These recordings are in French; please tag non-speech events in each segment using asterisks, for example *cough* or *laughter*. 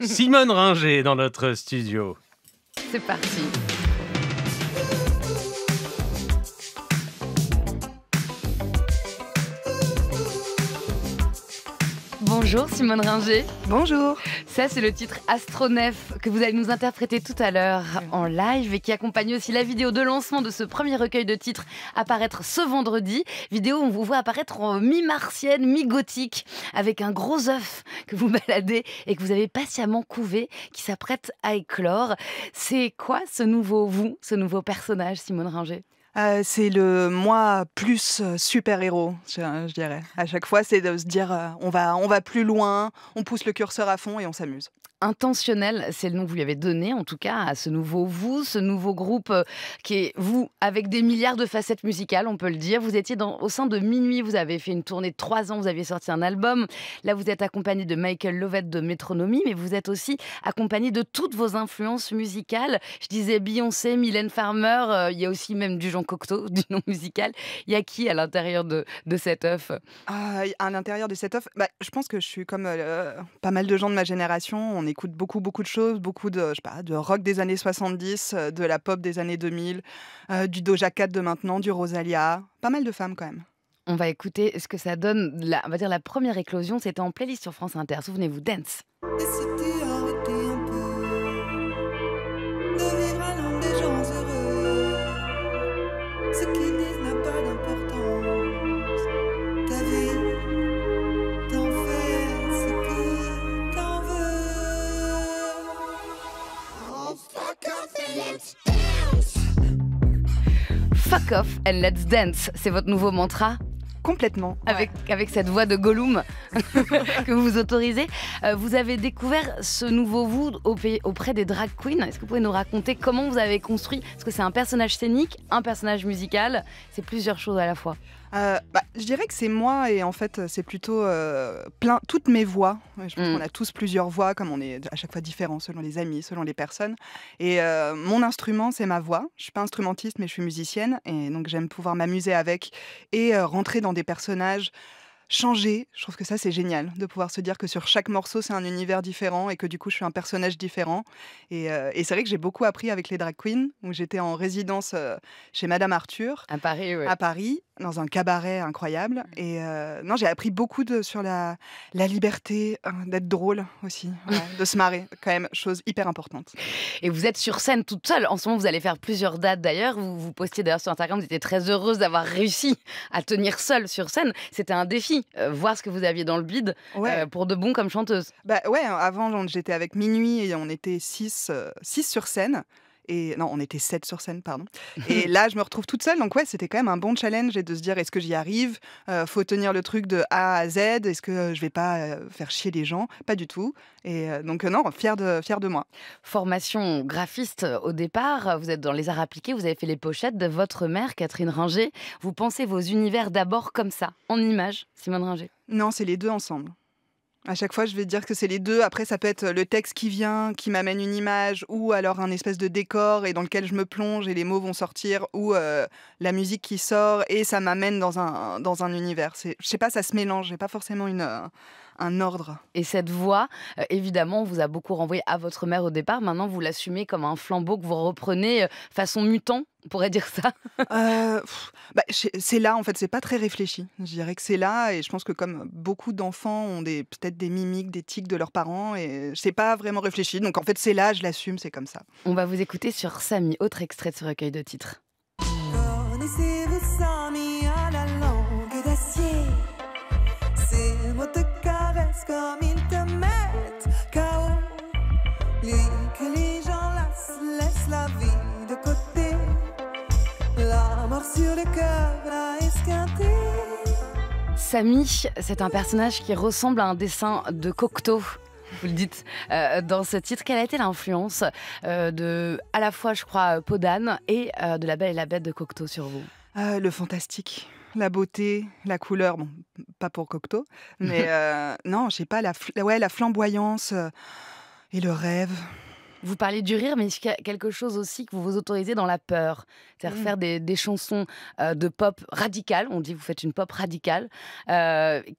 Simone Ringer dans notre studio. C'est parti. Bonjour Simone Ringer. Bonjour. Ça c'est le titre Astronef que vous allez nous interpréter tout à l'heure en live et qui accompagne aussi la vidéo de lancement de ce premier recueil de titres à apparaître ce vendredi. Vidéo où on vous voit apparaître en mi-martienne, mi-gothique avec un gros œuf que vous *laughs* baladez et que vous avez patiemment couvé qui s'apprête à éclore. C'est quoi ce nouveau vous, ce nouveau personnage Simone Ringer euh, c'est le moi plus euh, super-héros, euh, je, dirais. À chaque fois, c'est de se dire on, va, on va plus loin, on pousse le curseur à fond et on s'amuse. Intentionnel, c'est le nom que vous lui avez donné, en tout cas, à ce nouveau vous, ce nouveau groupe qui est vous, avec des milliards de facettes musicales, on peut le dire. Vous étiez dans, au sein de Minuit, vous avez fait une tournée de trois ans, vous aviez sorti un album. Là, vous êtes accompagné de Michael Lovett de Métronomie, mais vous êtes aussi accompagné de toutes vos influences musicales. Je disais Beyoncé, Mylène Farmer, il y a aussi même du genre Cocteau *laughs* du nom musical. Il y a qui à l'intérieur de, de cet œuf ah, À l'intérieur de cet œuf, bah, je pense que je suis comme euh, pas mal de gens de ma génération. On écoute beaucoup, beaucoup de choses, beaucoup de, je sais pas, de rock des années 70, euh, de la pop des années 2000, euh, du Doja Cat de maintenant, du Rosalia. Pas mal de femmes quand même. On va écouter ce que ça donne. La, on va dire la première éclosion, c'était en playlist sur France Inter. Souvenez-vous, Dance. Fuck off and let's dance. C'est votre nouveau mantra Complètement. Avec, avec cette voix de Gollum *laughs* que vous autorisez. Euh, vous avez découvert ce nouveau vous auprès des drag queens. Est-ce que vous pouvez nous raconter comment vous avez construit Parce que c'est un personnage scénique, un personnage musical, c'est plusieurs choses à la fois. Euh, bah, je dirais que c'est moi et en fait c'est plutôt euh, plein toutes mes voix. Je pense mm. qu'on a tous plusieurs voix, comme on est à chaque fois différent selon les amis, selon les personnes. Et euh, mon instrument c'est ma voix. Je suis pas instrumentiste mais je suis musicienne et donc j'aime pouvoir m'amuser avec et rentrer dans des personnages changer. Je trouve que ça, c'est génial de pouvoir se dire que sur chaque morceau, c'est un univers différent et que du coup, je suis un personnage différent. Et, euh, c'est vrai que j'ai beaucoup appris avec les drag queens, où j'étais en résidence euh, chez Madame Arthur. À Paris, À Paris, dans un cabaret incroyable. Mm. Et euh, non, j'ai appris beaucoup de, sur la, la liberté hein, d'être drôle aussi, *laughs* de se marrer, quand même, chose hyper importante. Et vous êtes sur scène toute seule. En ce moment, vous allez faire plusieurs dates d'ailleurs. Vous, vous postiez d'ailleurs sur Instagram, vous étiez très heureuse d'avoir réussi à tenir seule sur scène. C'était un défi euh, voir ce que vous aviez dans le bide euh, pour de bons comme chanteuse. Bah ouais, avant j'étais avec minuit et on était 6 six, euh, six, sur scène. Et non, on était sept sur scène, pardon. Et *laughs* là, je me retrouve toute seule. Donc ouais, c'était quand même un bon challenge de se dire est-ce que j'y arrive euh, Faut tenir le truc de A à Z. Est-ce que euh, je vais pas euh, faire chier les gens Pas du tout. Et donc non, fier de fier de moi. Formation graphiste au départ. Vous êtes dans les arts appliqués. Vous avez fait les pochettes de votre mère, Catherine Ringer. Vous pensez vos univers d'abord comme ça, en images, Simone Ringer. Non, c'est les deux ensemble. À chaque fois, je vais dire que c'est les deux. Après, ça peut être le texte qui vient, qui m'amène une image, ou alors un espèce de décor et dans lequel je me plonge et les mots vont sortir, ou euh, la musique qui sort et ça m'amène dans un, dans un univers. Je sais pas, ça se mélange. J'ai pas forcément une, euh, un ordre. Et cette voix, euh, évidemment, vous a beaucoup renvoyé à votre mère au départ. Maintenant, vous l'assumez comme un flambeau que vous reprenez euh, façon mutant, on pourrait dire ça. *laughs* Euh, bah, c'est là, en fait, c'est pas très réfléchi. Je dirais que c'est là, et je pense que comme beaucoup d'enfants ont peut-être des mimiques, des tics de leurs parents, et c'est pas vraiment réfléchi. Donc en fait, c'est là, je l'assume, c'est comme ça. On va vous écouter sur Samy, autre extrait de ce recueil de titres. comme te les gens la vie de côté. La mort sur le cœur a Samy, c'est un personnage qui ressemble à un dessin de Cocteau vous le dites euh, dans ce titre. Quelle a été l'influence euh, de, à la fois, je crois, Podane et euh, de La Belle et la Bête de Cocteau sur vous Le fantastique la beauté, la couleur, bon, pas pour Cocteau, mais *laughs* euh, non, je sais pas, la, flamboyance euh, et le rêve. Vous parlez du rire, mais quelque chose aussi que vous vous autorisez dans la peur. C'est-à-dire mmh. faire des, chansons euh, de pop radicale, on dit vous faites une pop radicale,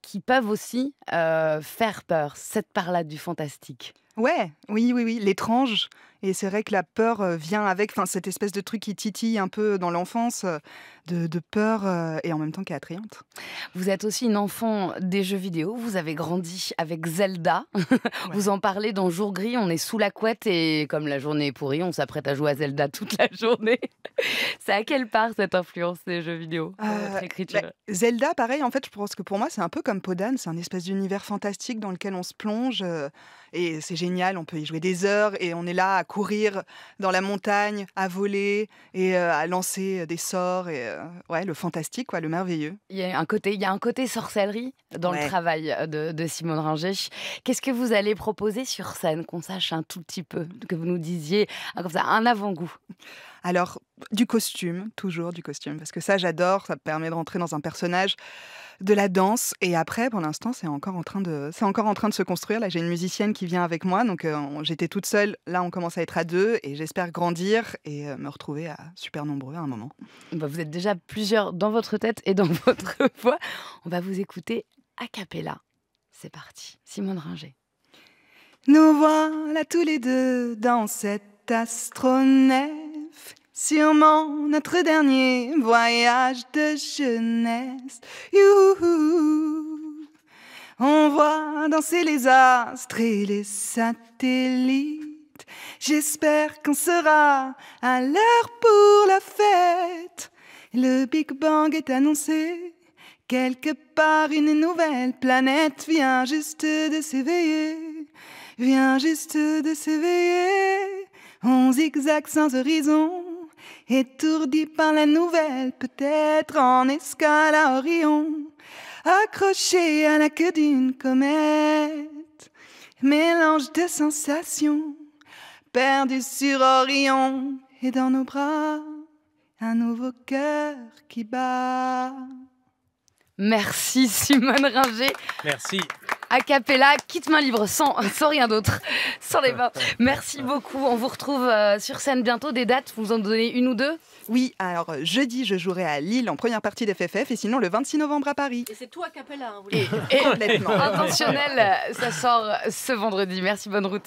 qui peuvent aussi faire peur, cette part-là du fantastique. Ouais, oui, oui, oui, l'étrange. Et c'est vrai que la peur euh, vient avec enfin, cette espèce de truc qui titille un peu dans l'enfance, euh, de, peur euh, et en même temps qui est attrayante. Vous êtes aussi une enfant des jeux vidéo. Vous avez grandi avec Zelda. *laughs* Vous en parlez dans Jour Gris. On est sous la couette et comme la journée est pourrie, on s'apprête à jouer à Zelda toute la *laughs* journée. c'est à quelle part cette influence des jeux vidéo bah, Zelda, pareil, en fait, je pense que pour moi, c'est un peu comme Podan. C'est un espèce d'univers fantastique dans lequel on se plonge. et c'est on peut y jouer des heures et on est là à courir dans la montagne, à voler et euh, à lancer euh, des sorts et euh, ouais, le fantastique quoi, le merveilleux. Il y a un côté il y un côté sorcellerie dans le travail de, de Simone Ringer. Qu'est-ce que vous allez proposer sur scène qu'on sache un tout petit peu, que vous nous disiez comme ça un avant-goût alors, du costume, toujours du costume, parce que ça, j'adore, ça permet de rentrer dans un personnage, de la danse. Et après, pour l'instant, c'est encore, en train de, encore en train de se construire. Là, j'ai une musicienne qui vient avec moi, donc euh, j'étais toute seule. Là, on commence à être à deux, et j'espère grandir et euh, me retrouver à super nombreux à un moment. Bah, vous êtes déjà plusieurs dans votre tête et dans *laughs* votre voix. On va vous écouter a cappella. C'est parti, Simone Ringer. Nous voilà tous les deux dans cet astronef sûrement notre dernier voyage de jeunesse. Youhou. On voit danser les astres et les satellites. J'espère qu'on sera à l'heure pour la fête. Le Big Bang est annoncé. Quelque part, une nouvelle planète vient juste de s'éveiller. Vient juste de s'éveiller. On zigzag sans horizon. Étourdi par la nouvelle, peut-être en escale à Orion, accroché à la queue d'une comète, mélange de sensations, perdu sur Orion, et dans nos bras, un nouveau cœur qui bat. Merci Simone Ringer. Merci a cappella, quitte main libre, sans, *laughs* sans rien d'autre, sans les mains. Merci beaucoup. On vous retrouve euh, sur scène bientôt. Des dates, vous en donnez une ou deux Oui, alors euh, jeudi, je jouerai à Lille en première partie d'FFF et sinon le 26 novembre à Paris. Et c'est tout a cappella, hein, vous et, Intentionnel, ça sort ce vendredi. Merci, bonne route.